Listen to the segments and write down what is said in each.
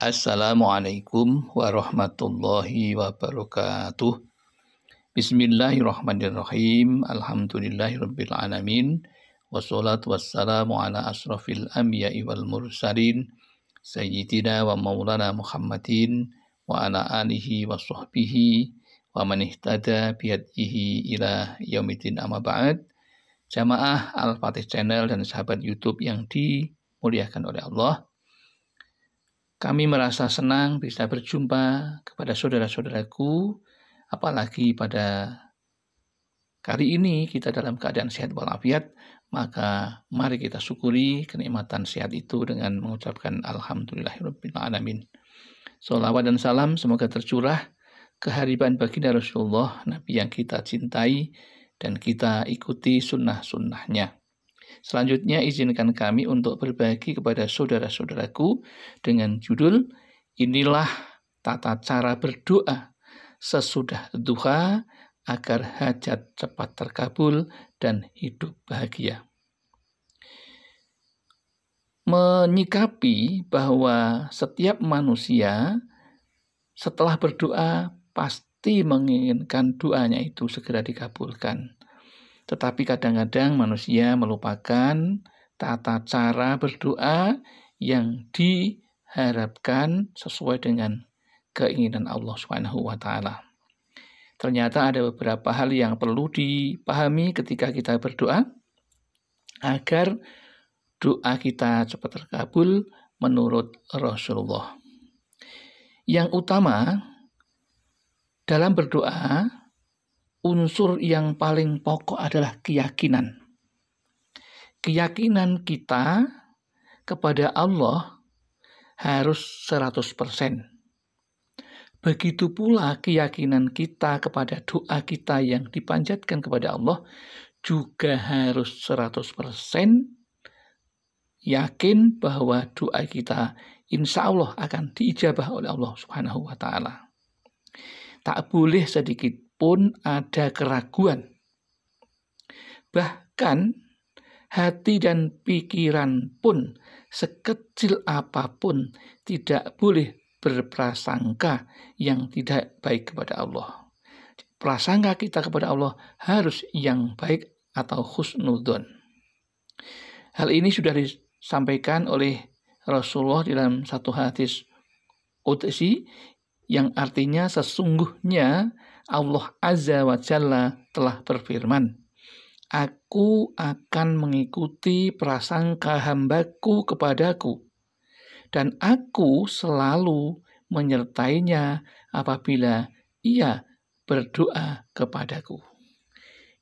Assalamualaikum warahmatullahi wabarakatuh. Bismillahirrahmanirrahim. Alhamdulillahirrabbilalamin. Wassalatu wassalamu ala asrafil anbiya wal mursalin. Sayyidina wa maulana Muhammadin wa ala alihi wa sahbihi wa manihtada ihtada bihadihi ila yaumidin amma ba'd. Jamaah Al-Fatih Channel dan sahabat YouTube yang dimuliakan oleh Allah. Kami merasa senang bisa berjumpa kepada saudara-saudaraku, apalagi pada kali ini kita dalam keadaan sehat walafiat, maka mari kita syukuri kenikmatan sehat itu dengan mengucapkan Alhamdulillahirrahmanirrahim. Salawat dan salam semoga tercurah kehariban baginda Rasulullah, Nabi yang kita cintai dan kita ikuti sunnah-sunnahnya. Selanjutnya, izinkan kami untuk berbagi kepada saudara-saudaraku dengan judul Inilah tata cara berdoa sesudah duha agar hajat cepat terkabul dan hidup bahagia. Menyikapi bahwa setiap manusia setelah berdoa pasti menginginkan doanya itu segera dikabulkan. Tetapi kadang-kadang manusia melupakan tata cara berdoa yang diharapkan sesuai dengan keinginan Allah Subhanahu wa taala. Ternyata ada beberapa hal yang perlu dipahami ketika kita berdoa agar doa kita cepat terkabul menurut Rasulullah. Yang utama dalam berdoa unsur yang paling pokok adalah keyakinan. Keyakinan kita kepada Allah harus 100%. Begitu pula keyakinan kita kepada doa kita yang dipanjatkan kepada Allah juga harus 100% yakin bahwa doa kita insya Allah akan diijabah oleh Allah Subhanahu wa taala. Tak boleh sedikit pun ada keraguan. Bahkan hati dan pikiran pun sekecil apapun tidak boleh berprasangka yang tidak baik kepada Allah. Prasangka kita kepada Allah harus yang baik atau khusnudon. Hal ini sudah disampaikan oleh Rasulullah dalam satu hadis Qudsi yang artinya sesungguhnya Allah Azza wa Jalla telah berfirman, Aku akan mengikuti prasangka hambaku kepadaku, dan aku selalu menyertainya apabila ia berdoa kepadaku.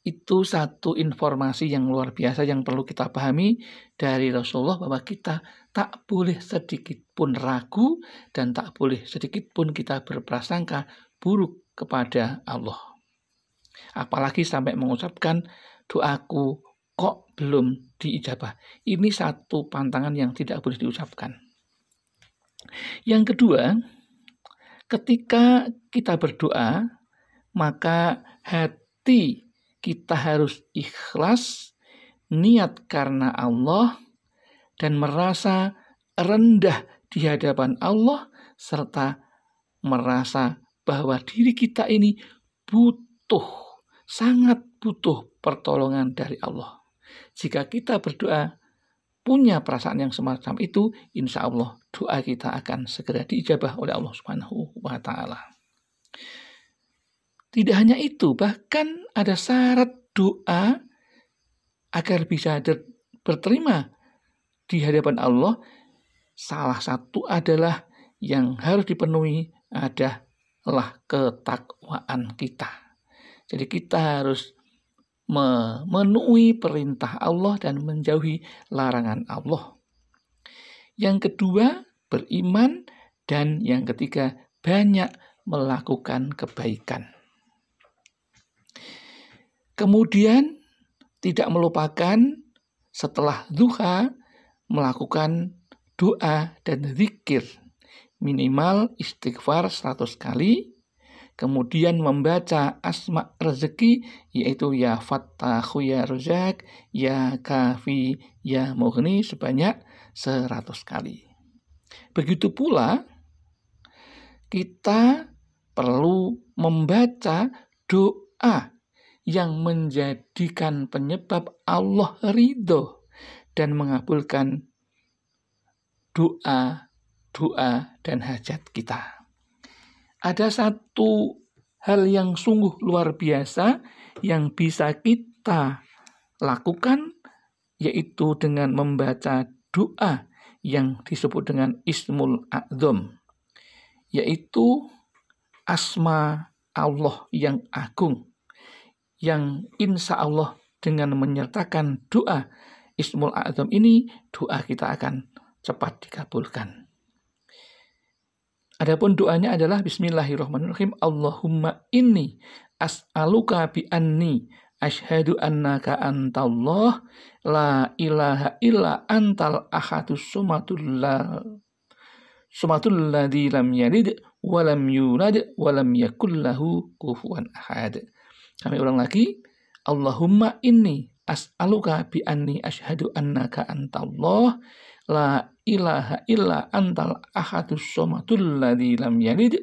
Itu satu informasi yang luar biasa yang perlu kita pahami dari Rasulullah bahwa kita tak boleh sedikit pun ragu dan tak boleh sedikit pun kita berprasangka buruk kepada Allah. Apalagi sampai mengucapkan doaku kok belum diijabah. Ini satu pantangan yang tidak boleh diucapkan. Yang kedua, ketika kita berdoa, maka hati kita harus ikhlas, niat karena Allah, dan merasa rendah di hadapan Allah, serta merasa bahwa diri kita ini butuh, sangat butuh pertolongan dari Allah. Jika kita berdoa punya perasaan yang semacam itu, insya Allah doa kita akan segera diijabah oleh Allah Subhanahu wa Ta'ala. Tidak hanya itu, bahkan ada syarat doa agar bisa berterima di hadapan Allah. Salah satu adalah yang harus dipenuhi ada lah ketakwaan kita. Jadi kita harus memenuhi perintah Allah dan menjauhi larangan Allah. Yang kedua, beriman dan yang ketiga, banyak melakukan kebaikan. Kemudian tidak melupakan setelah duha melakukan doa dan zikir minimal istighfar 100 kali, kemudian membaca asma rezeki yaitu ya fattahu ya rezak, ya kafi, ya mughni sebanyak 100 kali. Begitu pula kita perlu membaca doa yang menjadikan penyebab Allah ridho dan mengabulkan doa doa dan hajat kita. Ada satu hal yang sungguh luar biasa yang bisa kita lakukan, yaitu dengan membaca doa yang disebut dengan Ismul A'zam, yaitu asma Allah yang agung, yang insya Allah dengan menyertakan doa Ismul A'zam ini, doa kita akan cepat dikabulkan. Adapun doanya adalah Bismillahirrahmanirrahim. Allahumma inni as'aluka bi anni asyhadu annaka antallah la ilaha illa antal ahadu sumatul la sumatul ladhi lam yalid wa lam yulad wa lam yakul lahu kufuwan ahad. Kami ulang lagi. Allahumma inni as'aluka bi anni ashhadu annaka antallah la ilaha illa antal ahadus somatul ladhi lam yalid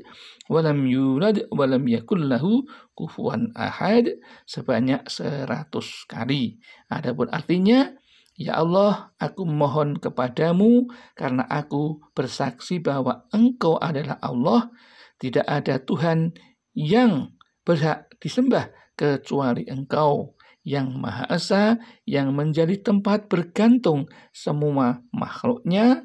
walam yulad walam yakul lahu kufuwan ahad sebanyak seratus kali. Adapun artinya, Ya Allah, aku mohon kepadamu karena aku bersaksi bahwa engkau adalah Allah, tidak ada Tuhan yang berhak disembah kecuali engkau yang Maha Esa yang menjadi tempat bergantung semua makhluknya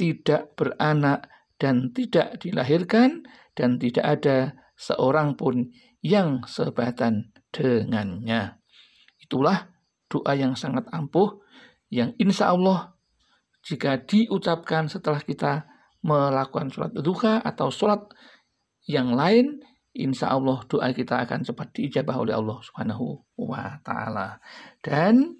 tidak beranak dan tidak dilahirkan dan tidak ada seorang pun yang sebatan dengannya. Itulah doa yang sangat ampuh yang insya Allah jika diucapkan setelah kita melakukan sholat duha atau sholat yang lain insya Allah doa kita akan cepat diijabah oleh Allah Subhanahu wa Ta'ala. Dan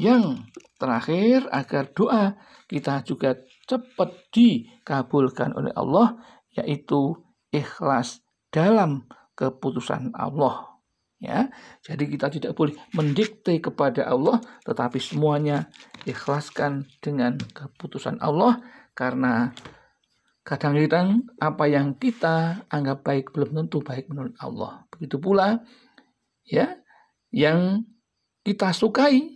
yang terakhir, agar doa kita juga cepat dikabulkan oleh Allah, yaitu ikhlas dalam keputusan Allah. Ya, jadi kita tidak boleh mendikte kepada Allah, tetapi semuanya ikhlaskan dengan keputusan Allah karena Kadang-kadang apa yang kita anggap baik belum tentu baik menurut Allah. Begitu pula ya yang kita sukai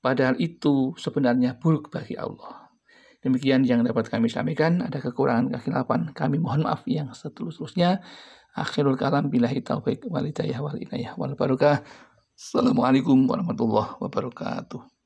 padahal itu sebenarnya buruk bagi Allah. Demikian yang dapat kami sampaikan. Ada kekurangan kekhilafan. Kami mohon maaf yang setulus-tulusnya. Akhirul kalam billahi taufik wal hidayah wal inayah wal Assalamualaikum warahmatullahi wabarakatuh.